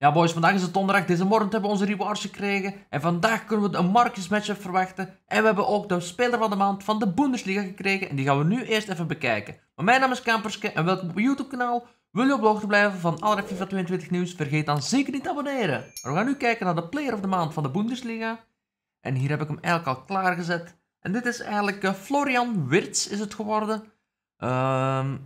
Ja boys, vandaag is het donderdag. Deze morgen hebben we onze rewards gekregen. En vandaag kunnen we een Marcus matchup verwachten. En we hebben ook de speler van de maand van de Bundesliga gekregen. En die gaan we nu eerst even bekijken. mijn naam is Kamperske en welkom op mijn YouTube kanaal. Wil je op de hoogte blijven van alle FIFA 22 nieuws? Vergeet dan zeker niet te abonneren. we gaan nu kijken naar de player of de maand van de Bundesliga. En hier heb ik hem eigenlijk al klaargezet. En dit is eigenlijk eh, Florian Wirtz is het geworden. Ehm,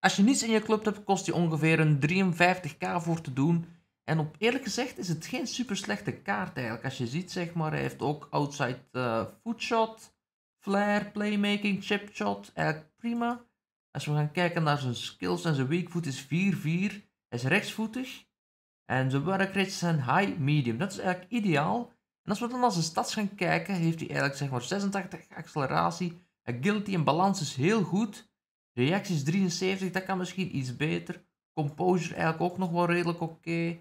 als je niets in je club hebt, kost hij ongeveer een 53k voor te doen. En op, eerlijk gezegd is het geen super slechte kaart eigenlijk. Als je ziet, zeg maar, hij heeft ook outside eh, footshot, flare, playmaking, chipshot. Eigenlijk prima. Als we gaan kijken naar zijn skills en zijn weak foot is 4-4. Hij is rechtsvoetig. En zijn rates zijn high, medium. Dat is eigenlijk ideaal. En als we dan naar zijn stats gaan kijken, heeft hij eigenlijk zeg maar 86 acceleratie. Agility en balans is heel goed. Reacties 73, dat kan misschien iets beter. Composure eigenlijk ook nog wel redelijk oké.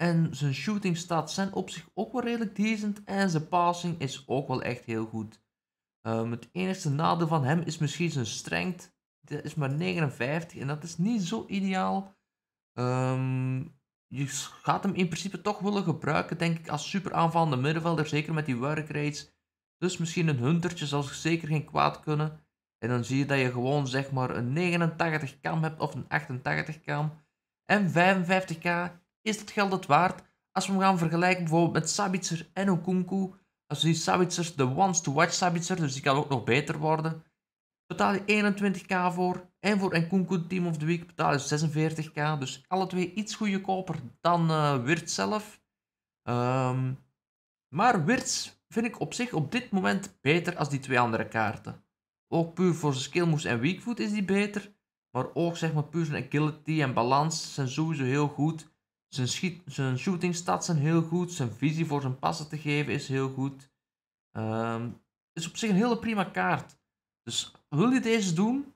En zijn shooting stats zijn op zich ook wel redelijk decent. En zijn passing is ook wel echt heel goed. Ehm, het enige nadeel van hem is misschien zijn strength. Dat is maar 59 en dat is niet zo ideaal. Ehm, je gaat hem in principe toch willen gebruiken, denk ik, als super aanvallende middenvelder. Zeker met die work rates. Dus misschien een huntertje zal zeker geen kwaad kunnen. En dan zie je dat je gewoon zeg maar een 89 kam hebt of een 88 kam. En 55k is dat geld het waard? Als we hem gaan vergelijken bijvoorbeeld met Sabitzer en Okunku, als die Sabitzer, de ones to watch Sabitzer, dus die kan ook nog beter worden, betaal je 21k voor. En voor Nkunku Team of the Week betaal je 46k. Dus alle twee iets goedkoper dan uh, eh, Wirt zelf. Ehm, maar Wirts vind ik op zich op dit moment beter als die twee andere kaarten. Ook puur voor zijn moves en foot is die beter. Maar ook zeg maar puur zijn agility en balans zijn sowieso heel goed. Zijn, schiet, zijn shooting stats zijn heel goed. Zijn visie voor zijn passen te geven is heel goed. Um, is op zich een hele prima kaart. Dus wil je deze doen?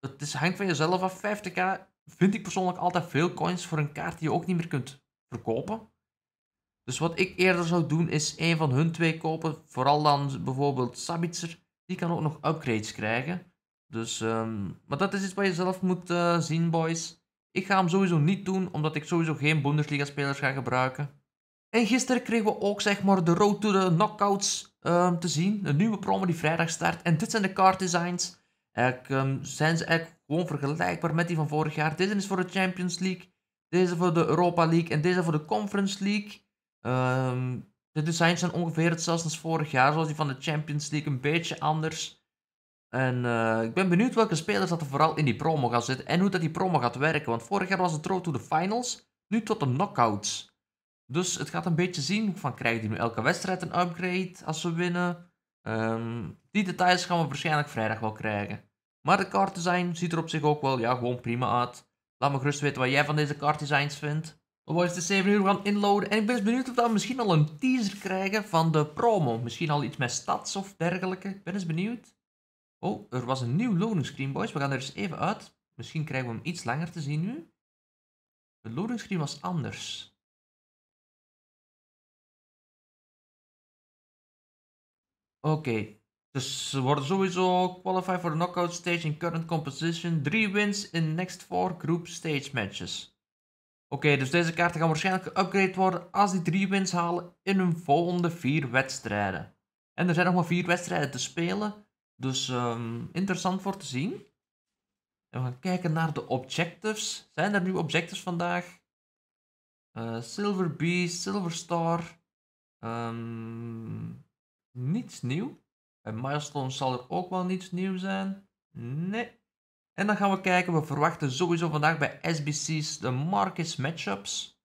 Het is, hangt van jezelf af. 50k vind ik persoonlijk altijd veel coins voor een kaart die je ook niet meer kunt verkopen. Dus wat ik eerder zou doen is een van hun twee kopen. Vooral dan bijvoorbeeld Sabitzer. Die kan ook nog upgrades krijgen. Dus, ehm, maar dat is iets wat je zelf moet eh, zien, boys. Ik ga hem sowieso niet doen, omdat ik sowieso geen Bundesliga-spelers ga gebruiken. En gisteren kregen we ook zeg maar de Road to the Knockouts ehm, te zien. Een nieuwe promo die vrijdag start. En dit zijn de card designs. Um, zijn ze eigenlijk gewoon vergelijkbaar met die van vorig jaar. Deze is voor de Champions League. Deze voor de Europa League. En deze voor de Conference League. Ehm, de designs zijn ongeveer hetzelfde als vorig jaar. Zoals die van de Champions League. Een beetje anders. En eh, ik ben benieuwd welke spelers dat er vooral in die promo gaan zitten en hoe dat die promo gaat werken. Want vorig jaar was het road to the finals, nu tot de knockouts. Dus het gaat een beetje zien van krijgen die nu elke wedstrijd een upgrade als ze winnen. Ehm, die details gaan we waarschijnlijk vrijdag wel krijgen. Maar de kaart ziet er op zich ook wel ja, gewoon prima uit. Laat me gerust weten wat jij van deze kaart designs vindt. We worden de 7 uur gaan inloaden en ik ben benieuwd of we misschien al een teaser krijgen van de promo. Misschien al iets met stads of dergelijke. Ik ben eens benieuwd. Oh, er was een nieuw loading screen, boys. We gaan er eens even uit. Misschien krijgen we hem iets langer te zien nu. De loading screen was anders. Oké, dus ze worden sowieso qualified voor de knockout stage in current composition. Drie wins in next four group stage matches. Oké, dus deze kaarten gaan waarschijnlijk ge-upgrade worden als die drie wins halen in hun volgende vier wedstrijden. En er zijn nog maar vier wedstrijden te spelen. Dus ehm, interessant voor te zien. En we gaan kijken naar de objectives. Zijn er nu objectives vandaag? Uh, Silver Beast, Silver Star. Ehm, niets nieuw. En milestone zal er ook wel niets nieuw zijn. Nee. En dan gaan we kijken. We verwachten sowieso vandaag bij SBC's de Marcus matchups.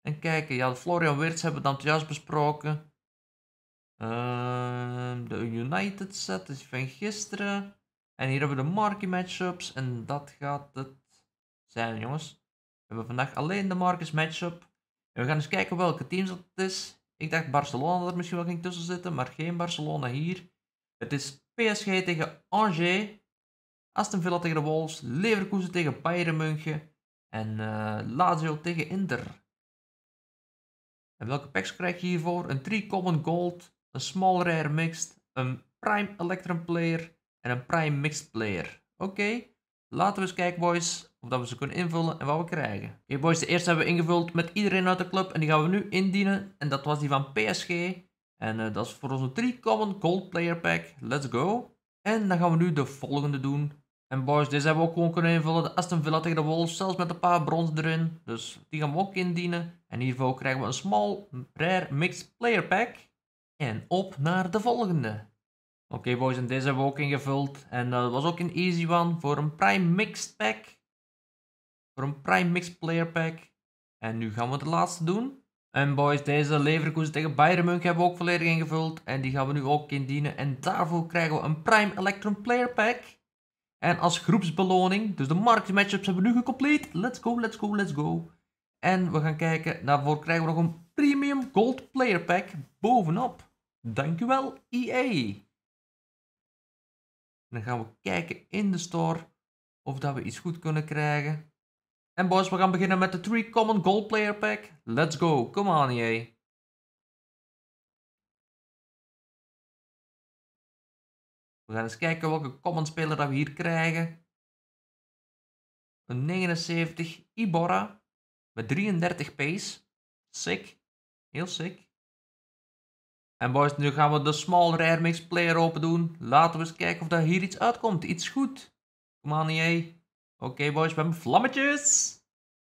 En kijken, ja, Florian Wirtz hebben we dan juist besproken. Ehm, de United set is van gisteren. En hier hebben we de market matchups. En dat gaat het zijn, jongens. We hebben vandaag alleen de Marcus matchup. En we gaan eens kijken welke teams dat is. Ik dacht Barcelona er misschien wel ging tussen zitten, maar geen Barcelona hier. Het is PSG tegen Angers. Aston Villa tegen de Wolves. Leverkusen tegen Bayern München. En eh, Lazio tegen Inter. En welke packs krijg je hiervoor? Een 3 common gold een small rare mixed, een prime electron player en een prime mixed player. Oké, laten we eens kijken boys of dat we ze kunnen invullen en wat we krijgen. Oké boys, de eerste hebben we ingevuld met iedereen uit de club en die gaan we nu indienen. En dat was die van PSG. En eh, dat is voor onze 3 common gold player pack. Let's go. En dan gaan we nu de volgende doen. En boys, deze hebben we ook gewoon kunnen invullen. De Aston Villa tegen de Wolves, zelfs met een paar brons erin. Dus die gaan we ook indienen. En hiervoor krijgen we een small, rare mixed player pack. En op naar de volgende. Oké boys, en deze hebben we ook ingevuld. En dat was ook een easy one voor een Prime Mixed Pack. Voor een Prime Mixed Player Pack. En nu gaan we de laatste doen. En boys, deze Leverkusen tegen Bayern Munch hebben we ook volledig ingevuld. En die gaan we nu ook indienen. En daarvoor krijgen we een Prime Electron Player Pack. En als groepsbeloning, dus de matchups hebben we nu gecomplete. Let's go, let's go, let's go. En we gaan kijken, daarvoor krijgen we nog een Premium Gold Player Pack bovenop. Dankjewel, EA. dan gaan we kijken in de store of dat we iets goed kunnen krijgen. En boys, we gaan beginnen met de 3 Common Gold Player Pack. Let's go, come on EA. We gaan eens kijken welke common speler dat we hier krijgen. Een 79 Ibora met 33 pace. Sick, heel sick. En boys, nu gaan we de Small Rare Mix Player open doen. Laten we eens kijken of daar hier iets uitkomt. Iets goed. Kom aan, e Oké boys, we hebben vlammetjes.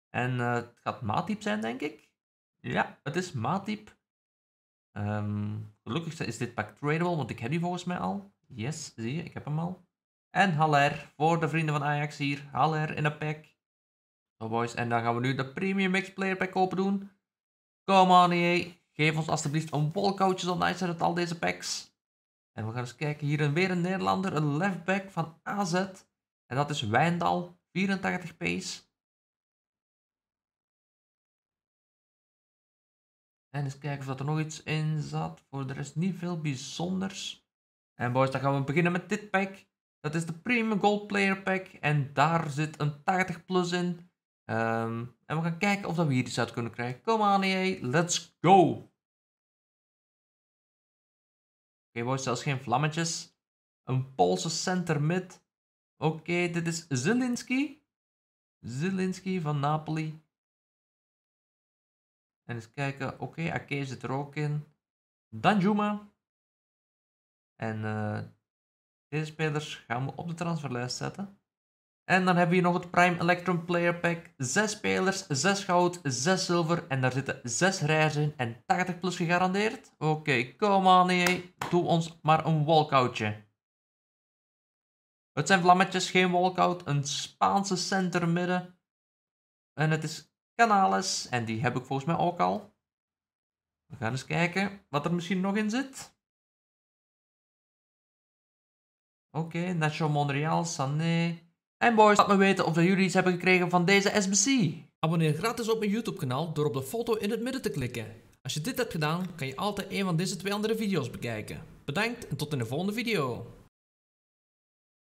En eh, het gaat Maatdiep zijn, denk ik. Ja, het is Maatdiep. Um, ehm, gelukkig is dit pak tradable, want ik heb die volgens mij al. Yes, zie je, ik heb hem al. En Haller, voor de vrienden van Ajax hier. Haller in een pack. Oh, boys, en dan gaan we nu de Premium Mix Player Pack open doen. Come on EA, Geef ons alstublieft een walkoutje, zo nice het al deze packs. En we gaan eens kijken, hier een, weer een Nederlander, een leftback van AZ. En dat is Wijndal, 84 pace. En eens kijken of dat er nog iets in zat. Voor de rest niet veel bijzonders. En boys, dan gaan we beginnen met dit pack. Dat is de Premium Gold Player Pack. En daar zit een 80 plus in. Ehm, en we gaan kijken of dat we hier iets uit kunnen krijgen. Kom aan EA, let's go! Oké okay, boys, zelfs geen vlammetjes. Een Poolse center mid. Oké, dit is Zelinski. Zelinski van Napoli. En eens kijken. Oké, okay, Ake zit er ook in. Danjuma. En eh, deze spelers gaan we op de transferlijst zetten. En dan hebben we hier nog het Prime Electron Player Pack. Zes spelers, zes goud, zes zilver en daar zitten zes rijen in en 80 plus gegarandeerd. Oké, okay, kom e doe ons maar een walkoutje. Het zijn vlammetjes, geen walkout, een Spaanse center midden. En het is Canales en die heb ik volgens mij ook al. We gaan eens kijken wat er misschien nog in zit. Oké, okay, Montreal Monreal, Sané, en boys, laat me weten of jullie iets hebben gekregen van deze SBC. Abonneer gratis op mijn YouTube kanaal door op de foto in het midden te klikken. Als je dit hebt gedaan, kan je altijd een van deze twee andere video's bekijken. Bedankt en tot in de volgende video.